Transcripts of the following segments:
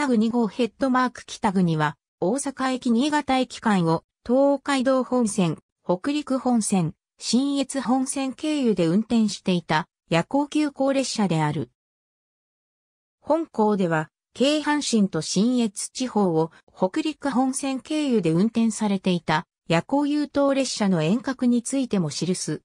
北国号ヘッドマーク北国は、大阪駅新潟駅間を、東海道本線、北陸本線、新越本線経由で運転していた、夜行急行列車である。本校では、京阪神と新越地方を北陸本線経由で運転されていた夜行優等列車の遠隔についても記す。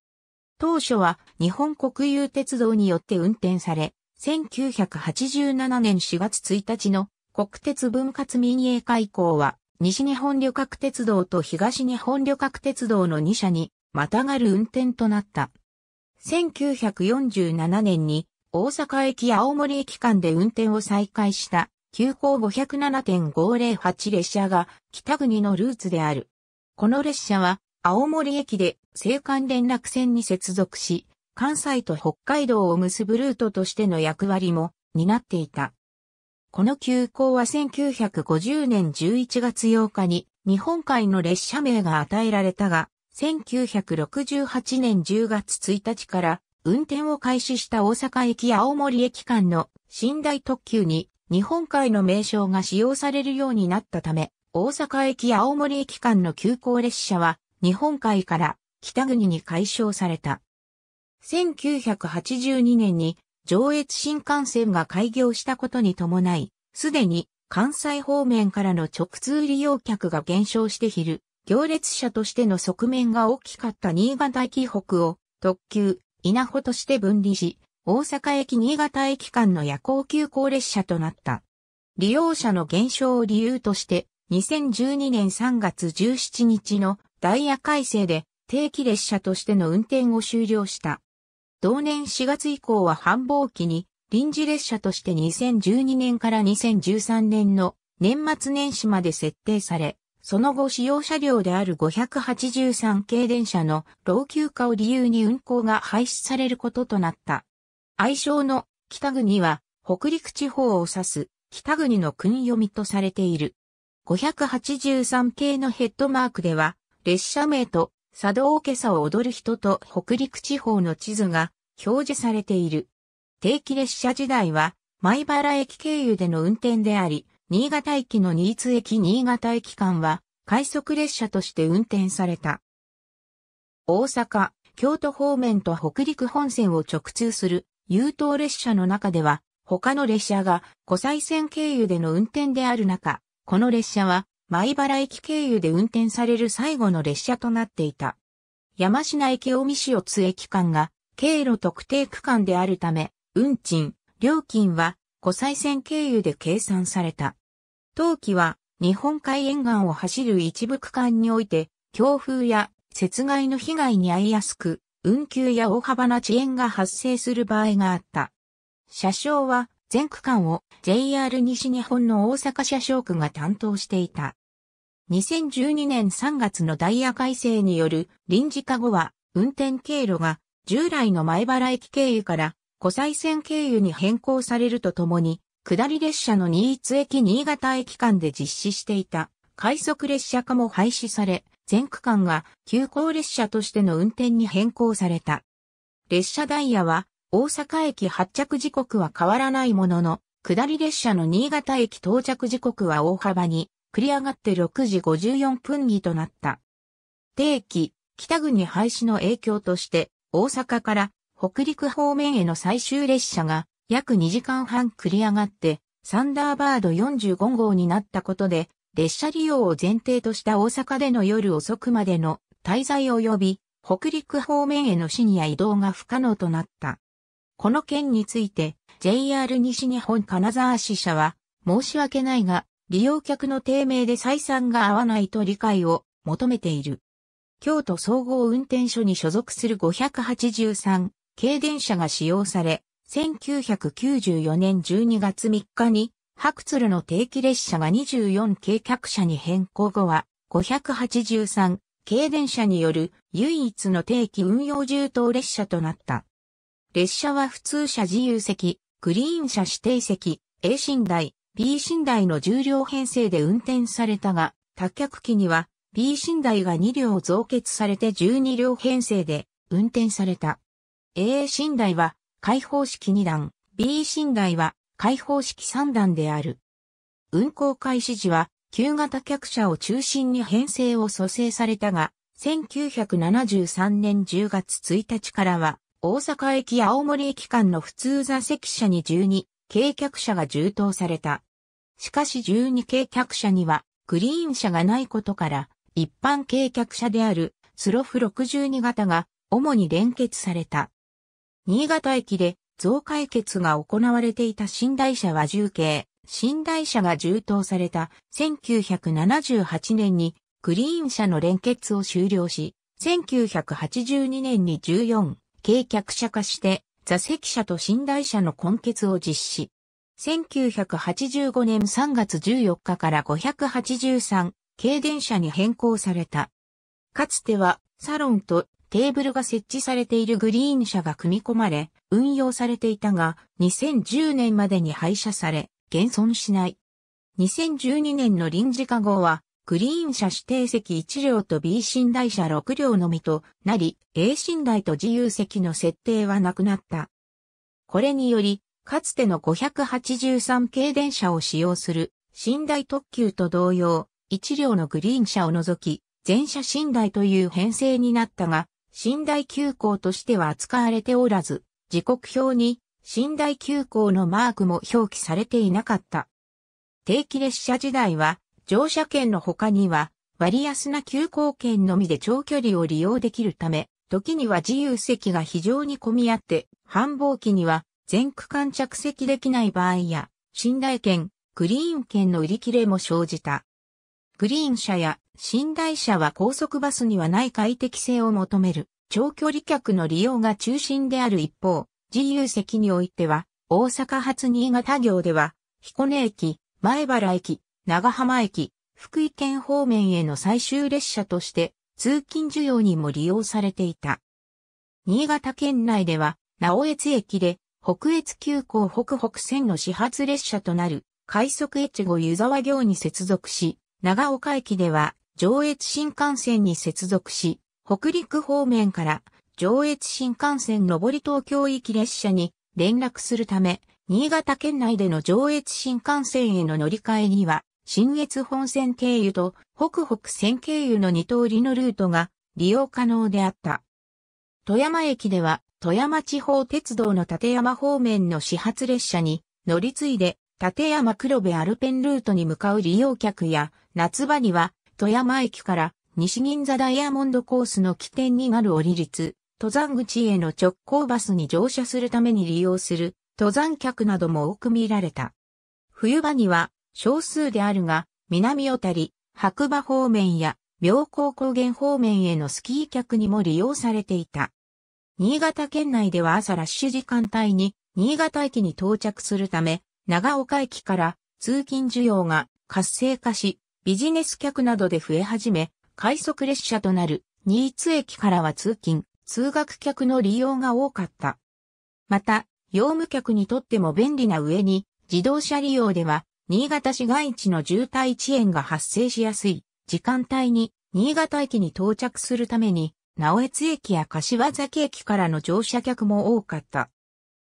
当初は日本国有鉄道によって運転され、1987年4月1日の国鉄分割民営化以降は、西日本旅客鉄道と東日本旅客鉄道の2社に、またがる運転となった。1947年に、大阪駅青森駅間で運転を再開した、急行507.508列車が、北国のルーツである。この列車は、青森駅で、青函連絡線に接続し、関西と北海道を結ぶルートとしての役割も担っていた。この急行は1950年11月8日に日本海の列車名が与えられたが、1968年10月1日から運転を開始した大阪駅や青森駅間の寝台特急に日本海の名称が使用されるようになったため、大阪駅や青森駅間の急行列車は日本海から北国に解消された。1982年に上越新幹線が開業したことに伴い、すでに関西方面からの直通利用客が減少して昼、行列車としての側面が大きかった新潟駅北を特急、稲穂として分離し、大阪駅新潟駅間の夜行急行列車となった。利用者の減少を理由として、2012年3月17日のダイヤ改正で定期列車としての運転を終了した。同年4月以降は繁忙期に臨時列車として2012年から2013年の年末年始まで設定され、その後使用車両である583系電車の老朽化を理由に運行が廃止されることとなった。愛称の北国は北陸地方を指す北国の訓読みとされている。583系のヘッドマークでは列車名と佐渡大けさを踊る人と北陸地方の地図が表示されている。定期列車時代は、米原駅経由での運転であり、新潟駅の新津駅新潟駅間は、快速列車として運転された。大阪、京都方面と北陸本線を直通する、優等列車の中では、他の列車が湖西線経由での運転である中、この列車は米原駅経由で運転される最後の列車となっていた。山科駅大見市を津駅間が経路特定区間であるため、運賃、料金は湖西線経由で計算された。当期は日本海沿岸を走る一部区間において、強風や雪害の被害に遭いやすく、運休や大幅な遅延が発生する場合があった。車掌は全区間を JR 西日本の大阪車掌区が担当していた。2012年3月のダイヤ改正による臨時化後は運転経路が従来の前原駅経由から湖西線経由に変更されるとともに下り列車の新津駅新潟駅間で実施していた快速列車化も廃止され全区間が急行列車としての運転に変更された。列車ダイヤは大阪駅発着時刻は変わらないものの、下り列車の新潟駅到着時刻は大幅に繰り上がって6時54分儀となった。定期、北国廃止の影響として、大阪から北陸方面への最終列車が約2時間半繰り上がって、サンダーバード45号になったことで、列車利用を前提とした大阪での夜遅くまでの滞在及び、北陸方面への深夜移動が不可能となった。この件について JR 西日本金沢支社は申し訳ないが利用客の低迷で採算が合わないと理解を求めている。京都総合運転所に所属する583軽電車が使用され、1994年12月3日に白鶴の定期列車が24軽客車に変更後は583軽電車による唯一の定期運用重等列車となった。列車は普通車自由席、グリーン車指定席、A 寝台、B 寝台の重量編成で運転されたが、多客機には B 寝台が2両増結されて12両編成で運転された。A 寝台は開放式2段、B 寝台は開放式3段である。運行開始時は旧型客車を中心に編成を蘇生されたが、1973年10月1日からは大阪駅青森駅間の普通座席車に12、軽客車が充当された。しかし12軽客車には、グリーン車がないことから、一般軽客車であるスロフ62型が主に連結された。新潟駅で増解決が行われていた寝台車は重慶、寝台車が充当された1978年にグリーン車の連結を終了し、1982年に14、軽客車化して、座席車と寝台車の根結を実施。1985年3月14日から583、軽電車に変更された。かつては、サロンとテーブルが設置されているグリーン車が組み込まれ、運用されていたが、2010年までに廃車され、現存しない。2012年の臨時化後は、グリーン車指定席1両と B 寝台車6両のみとなり、A 寝台と自由席の設定はなくなった。これにより、かつての583系電車を使用する寝台特急と同様、1両のグリーン車を除き、全車寝台という編成になったが、寝台急行としては扱われておらず、時刻表に寝台急行のマークも表記されていなかった。定期列車時代は、乗車券の他には、割安な急行券のみで長距離を利用できるため、時には自由席が非常に混み合って、繁忙期には全区間着席できない場合や、寝台券、グリーン券の売り切れも生じた。グリーン車や寝台車は高速バスにはない快適性を求める長距離客の利用が中心である一方、自由席においては、大阪発新潟行では、彦根駅、前原駅、長浜駅、福井県方面への最終列車として通勤需要にも利用されていた。新潟県内では、直越駅で北越急行北北線の始発列車となる快速越後湯沢行に接続し、長岡駅では上越新幹線に接続し、北陸方面から上越新幹線上り東京行き列車に連絡するため、新潟県内での上越新幹線への乗り換えには新越本線経由と北北線経由の二通りのルートが利用可能であった。富山駅では富山地方鉄道の立山方面の始発列車に乗り継いで立山黒部アルペンルートに向かう利用客や夏場には富山駅から西銀座ダイヤモンドコースの起点になる折り率、登山口への直行バスに乗車するために利用する登山客なども多く見られた。冬場には少数であるが、南小谷、白馬方面や、妙高高原方面へのスキー客にも利用されていた。新潟県内では朝ラッシュ時間帯に、新潟駅に到着するため、長岡駅から通勤需要が活性化し、ビジネス客などで増え始め、快速列車となる新津駅からは通勤、通学客の利用が多かった。また、用務客にとっても便利な上に、自動車利用では新潟市街地の渋滞遅延が発生しやすい時間帯に新潟駅に到着するために、直江津駅や柏崎駅からの乗車客も多かった。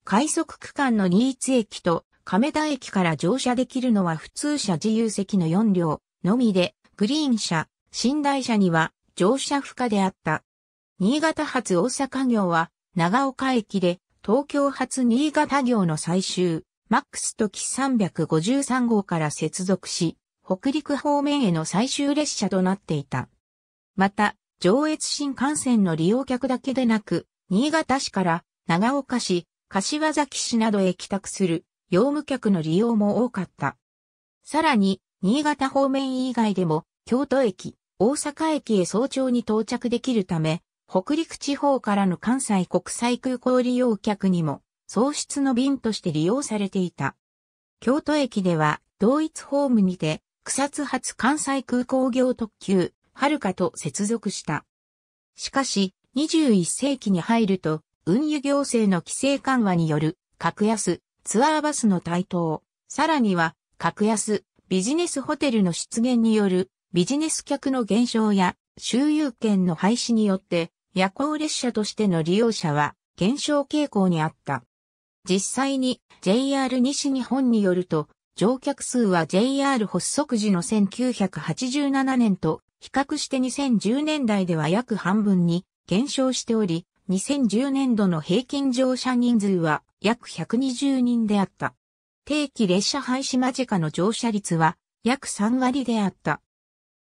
快速区間の新津駅と亀田駅から乗車できるのは普通車自由席の4両のみで、グリーン車、寝台車には乗車不可であった。新潟発大阪行は長岡駅で東京発新潟行の最終マックスと機353号から接続し、北陸方面への最終列車となっていた。また、上越新幹線の利用客だけでなく、新潟市から長岡市、柏崎市などへ帰宅する用務客の利用も多かった。さらに、新潟方面以外でも、京都駅、大阪駅へ早朝に到着できるため、北陸地方からの関西国際空港利用客にも喪失の便として利用されていた。京都駅では、同一ホームにて、草津発関西空港業特急、はるかと接続した。しかし、21世紀に入ると、運輸行政の規制緩和による、格安、ツアーバスの台頭、さらには、格安、ビジネスホテルの出現による、ビジネス客の減少や、周遊券の廃止によって、夜行列車としての利用者は減少傾向にあった。実際に JR 西日本によると、乗客数は JR 発足時の1987年と比較して2010年代では約半分に減少しており、2010年度の平均乗車人数は約120人であった。定期列車廃止間近の乗車率は約3割であった。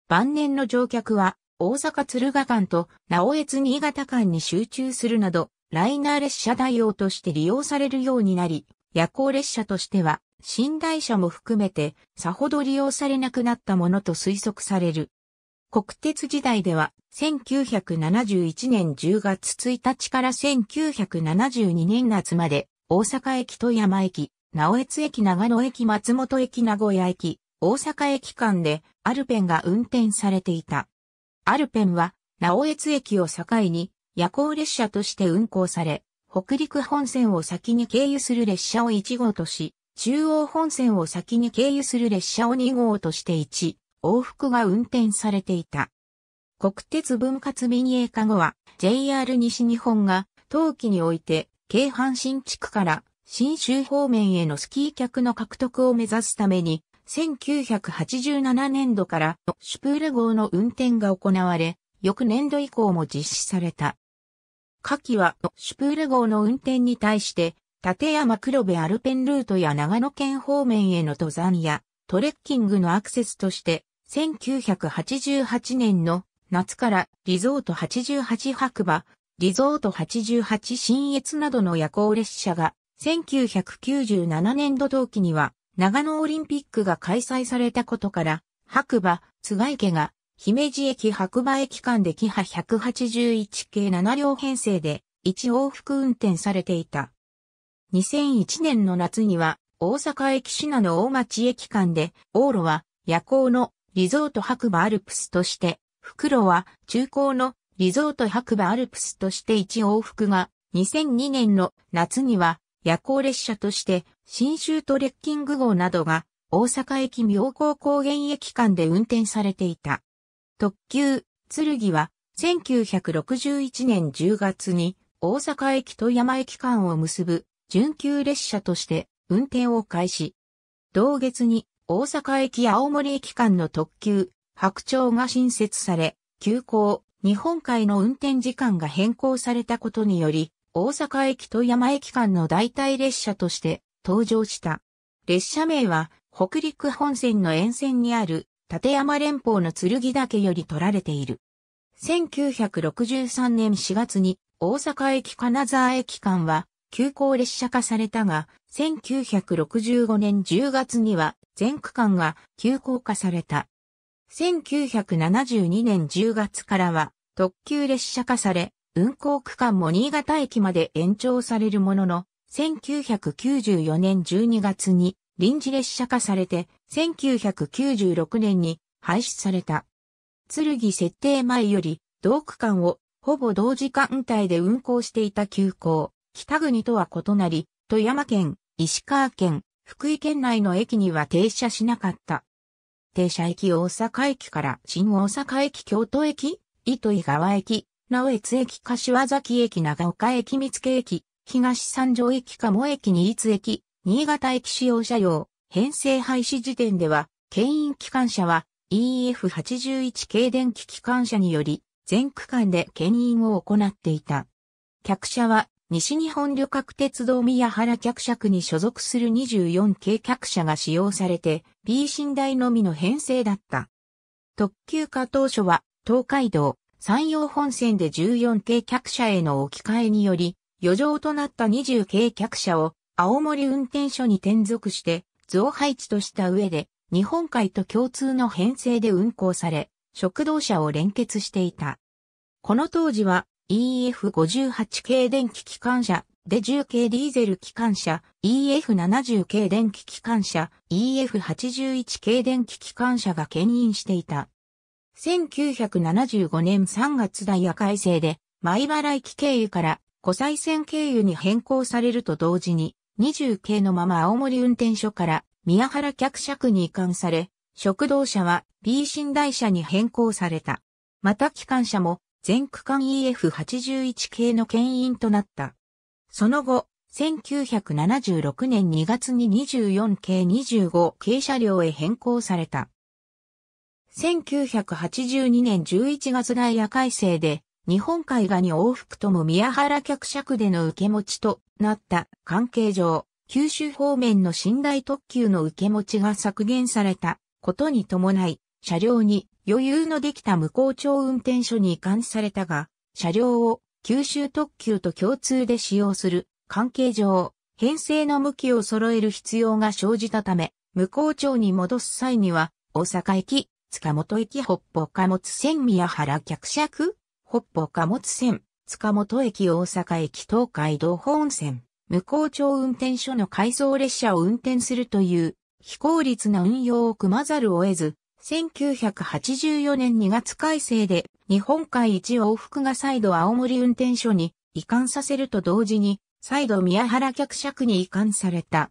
晩年の乗客は大阪鶴ヶ間と直江津新潟間に集中するなどライナー列車代用として利用されるようになり、夜行列車としては、寝台車も含めて、さほど利用されなくなったものと推測される。国鉄時代では、1971年10月1日から1972年夏まで、大阪駅富山駅、直江津駅長野駅松本駅名古屋駅、大阪駅間でアルペンが運転されていた。アルペンは、直江津駅を境に夜行列車として運行され、北陸本線を先に経由する列車を1号とし、中央本線を先に経由する列車を2号として1、往復が運転されていた。国鉄分割民営化後は JR 西日本が冬季において京阪新地区から新州方面へのスキー客の獲得を目指すために1987年度からシュプール号の運転が行われ、翌年度以降も実施された。下記はシュプール号の運転に対して、立山黒部アルペンルートや長野県方面への登山やトレッキングのアクセスとして、1988年の夏からリゾート88白馬、リゾート88新越などの夜行列車が、1997年度冬季には長野オリンピックが開催されたことから、白馬、津貝家が姫路駅白馬駅間でキハ181系7両編成で1往復運転されていた。2001年の夏には大阪駅品の大町駅間で往路は夜行のリゾート白馬アルプスとして、復路は中高のリゾート白馬アルプスとして1往復が2002年の夏には夜行列車として新州トレッキング号などが大阪駅妙高高原駅間で運転されていた。特急、剣は、1961年10月に、大阪駅と山駅間を結ぶ、準急列車として、運転を開始。同月に、大阪駅青森駅間の特急、白鳥が新設され、急行、日本海の運転時間が変更されたことにより、大阪駅と山駅間の代替列車として登場した。列車名は北陸本線の沿線にある立山連峰の剣岳より取られている。1963年4月に大阪駅金沢駅間は急行列車化されたが、1965年10月には全区間が急行化された。1972年10月からは特急列車化され、運行区間も新潟駅まで延長されるものの、1994年12月に臨時列車化されて、1996年に廃止された。剣設定前より、同区間をほぼ同時間帯で運行していた急行、北国とは異なり、富山県、石川県、福井県内の駅には停車しなかった。停車駅大阪駅から新大阪駅京都駅、糸井川駅、直江津駅柏崎駅長岡駅三つ駅、東三条駅鴨駅新津駅、新潟駅使用車両、編成廃止時点では、牽引機関車は EF81 系電気機関車により、全区間で牽引を行っていた。客車は、西日本旅客鉄道宮原客車区に所属する24系客車が使用されて、B 寝台のみの編成だった。特急化当初は、東海道、山陽本線で14系客車への置き換えにより、余剰となった20系客車を青森運転所に転属して、増配置とした上で、日本海と共通の編成で運行され、食堂車を連結していた。この当時は EF58 系電気機関車、で10系ディーゼル機関車、EF70 系電気機関車、EF81 系電気機関車が牽引していた。1975年3月ダイヤ改正で、前原駅経由から湖西線経由に変更されると同時に、20系のまま青森運転所から宮原客尺に移管され、食堂車は B 寝台車に変更された。また機関車も全区間 EF81 系の牽引となった。その後、1976年2月に24系25系車両へ変更された。1982年11月ダイヤ改正で日本海側に往復とも宮原客尺での受け持ちとなった関係上、九州方面の寝台特急の受け持ちが削減されたことに伴い、車両に余裕のできた無効町運転所に移管されたが、車両を九州特急と共通で使用する関係上、編成の向きを揃える必要が生じたため、無効町に戻す際には、大阪駅、塚本駅北方貨物線宮原客尺北方貨物線、塚本駅大阪駅東海道本線、向こう町運転所の改造列車を運転するという非効率な運用を組まざるを得ず、1984年2月改正で日本海一往復が再度青森運転所に移管させると同時に、再度宮原客車区に移管された。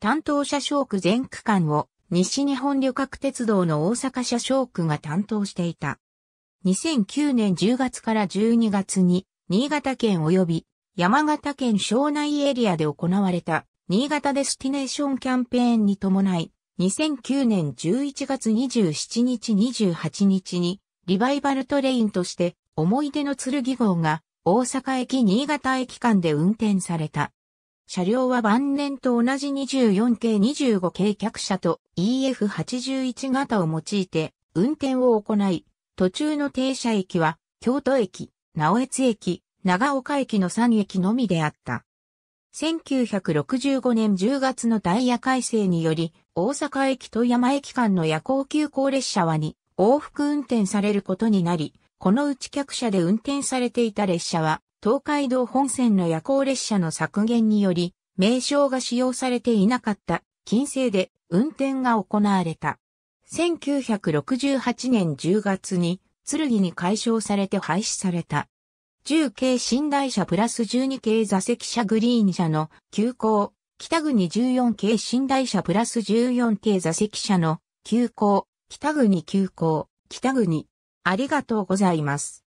担当車掌区全区間を西日本旅客鉄道の大阪車掌区が担当していた。2009年10月から12月に、新潟県及び山形県省内エリアで行われた、新潟デスティネーションキャンペーンに伴い、2009年11月27日28日に、リバイバルトレインとして、思い出の剣号が、大阪駅新潟駅間で運転された。車両は晩年と同じ24系25系客車と EF81 型を用いて運転を行い、途中の停車駅は、京都駅、直江津駅、長岡駅の3駅のみであった。1965年10月のダイヤ改正により、大阪駅と山駅間の夜行急行列車はに往復運転されることになり、このうち客車で運転されていた列車は、東海道本線の夜行列車の削減により、名称が使用されていなかった、近世で運転が行われた。1968年10月に、剣に解消されて廃止された。10系寝台車プラス12系座席車グリーン車の急行、北国14系寝台車プラス14系座席車の急行、北国急行、北国。ありがとうございます。